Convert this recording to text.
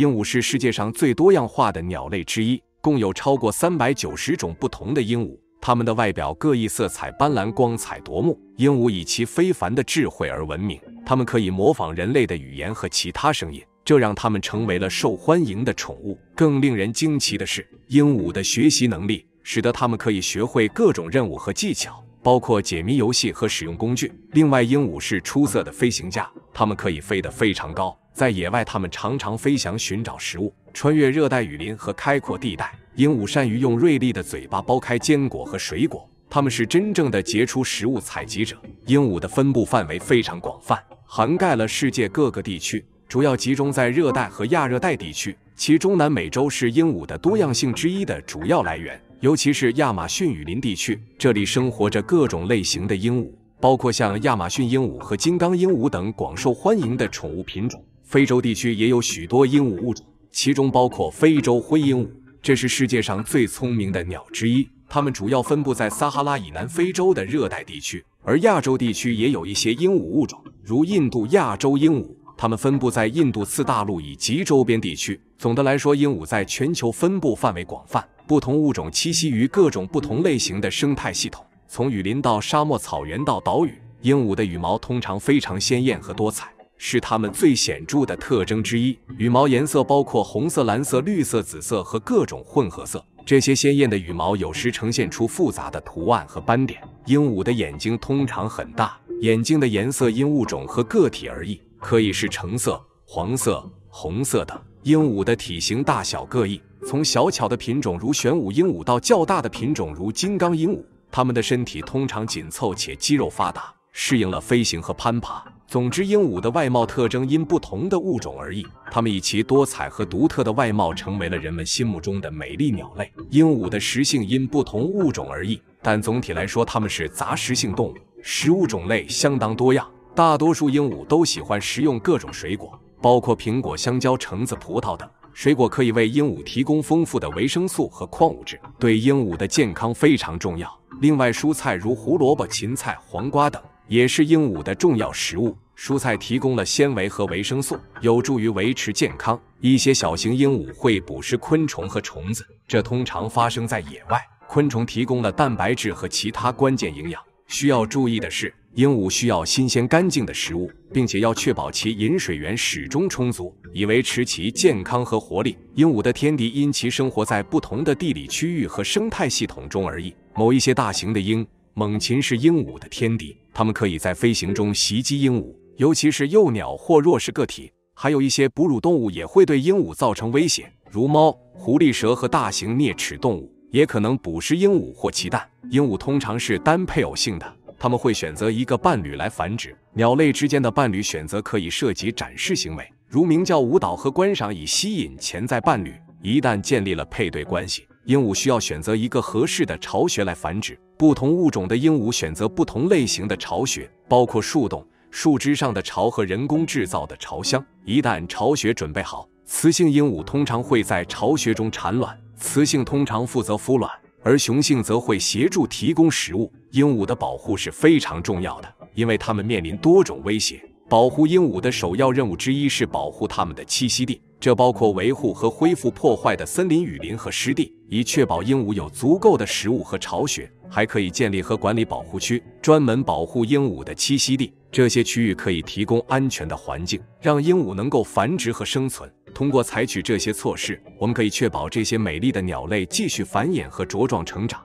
鹦鹉是世界上最多样化的鸟类之一，共有超过三百九十种不同的鹦鹉。它们的外表各异，色彩斑斓，光彩夺目。鹦鹉以其非凡的智慧而闻名，它们可以模仿人类的语言和其他声音，这让它们成为了受欢迎的宠物。更令人惊奇的是，鹦鹉的学习能力使得它们可以学会各种任务和技巧，包括解谜游戏和使用工具。另外，鹦鹉是出色的飞行家。它们可以飞得非常高，在野外，它们常常飞翔寻找食物，穿越热带雨林和开阔地带。鹦鹉善于用锐利的嘴巴剥开坚果和水果，它们是真正的杰出食物采集者。鹦鹉的分布范围非常广泛，涵盖了世界各个地区，主要集中在热带和亚热带地区，其中南美洲是鹦鹉的多样性之一的主要来源，尤其是亚马逊雨林地区，这里生活着各种类型的鹦鹉。包括像亚马逊鹦鹉和金刚鹦鹉等广受欢迎的宠物品种。非洲地区也有许多鹦鹉物种，其中包括非洲灰鹦鹉，这是世界上最聪明的鸟之一。它们主要分布在撒哈拉以南非洲的热带地区。而亚洲地区也有一些鹦鹉物种，如印度亚洲鹦鹉，它们分布在印度次大陆以及周边地区。总的来说，鹦鹉在全球分布范围广泛，不同物种栖息于各种不同类型的生态系统。从雨林到沙漠、草原到岛屿，鹦鹉的羽毛通常非常鲜艳和多彩，是它们最显著的特征之一。羽毛颜色包括红色、蓝色、绿色、紫色和各种混合色。这些鲜艳的羽毛有时呈现出复杂的图案和斑点。鹦鹉的眼睛通常很大，眼睛的颜色因物种和个体而异，可以是橙色、黄色、红色等。鹦鹉的体型大小各异，从小巧的品种如玄武鹦鹉到较大的品种如金刚鹦鹉。它们的身体通常紧凑且肌肉发达，适应了飞行和攀爬。总之，鹦鹉的外貌特征因不同的物种而异。它们以其多彩和独特的外貌成为了人们心目中的美丽鸟类。鹦鹉的食性因不同物种而异，但总体来说，它们是杂食性动物，食物种类相当多样。大多数鹦鹉都喜欢食用各种水果，包括苹果、香蕉、橙子、葡萄等。水果可以为鹦鹉提供丰富的维生素和矿物质，对鹦鹉的健康非常重要。另外，蔬菜如胡萝卜、芹菜、黄瓜等也是鹦鹉的重要食物。蔬菜提供了纤维和维生素，有助于维持健康。一些小型鹦鹉会捕食昆虫和虫子，这通常发生在野外。昆虫提供了蛋白质和其他关键营养。需要注意的是。鹦鹉需要新鲜干净的食物，并且要确保其饮水源始终充足，以维持其健康和活力。鹦鹉的天敌因其生活在不同的地理区域和生态系统中而异。某一些大型的鹰、猛禽是鹦鹉的天敌，它们可以在飞行中袭击鹦鹉，尤其是幼鸟或弱势个体。还有一些哺乳动物也会对鹦鹉造成威胁，如猫、狐狸、蛇和大型啮齿动物，也可能捕食鹦鹉或其蛋。鹦鹉通常是单配偶性的。它们会选择一个伴侣来繁殖。鸟类之间的伴侣选择可以涉及展示行为，如鸣叫、舞蹈和观赏，以吸引潜在伴侣。一旦建立了配对关系，鹦鹉需要选择一个合适的巢穴来繁殖。不同物种的鹦鹉选择不同类型的巢穴，包括树洞、树枝上的巢和人工制造的巢箱。一旦巢穴准备好，雌性鹦鹉通常会在巢穴中产卵，雌性通常负责孵卵。而雄性则会协助提供食物。鹦鹉的保护是非常重要的，因为它们面临多种威胁。保护鹦鹉的首要任务之一是保护它们的栖息地，这包括维护和恢复破坏的森林、雨林和湿地，以确保鹦鹉有足够的食物和巢穴。还可以建立和管理保护区，专门保护鹦鹉的栖息地。这些区域可以提供安全的环境，让鹦鹉能够繁殖和生存。通过采取这些措施，我们可以确保这些美丽的鸟类继续繁衍和茁壮成长。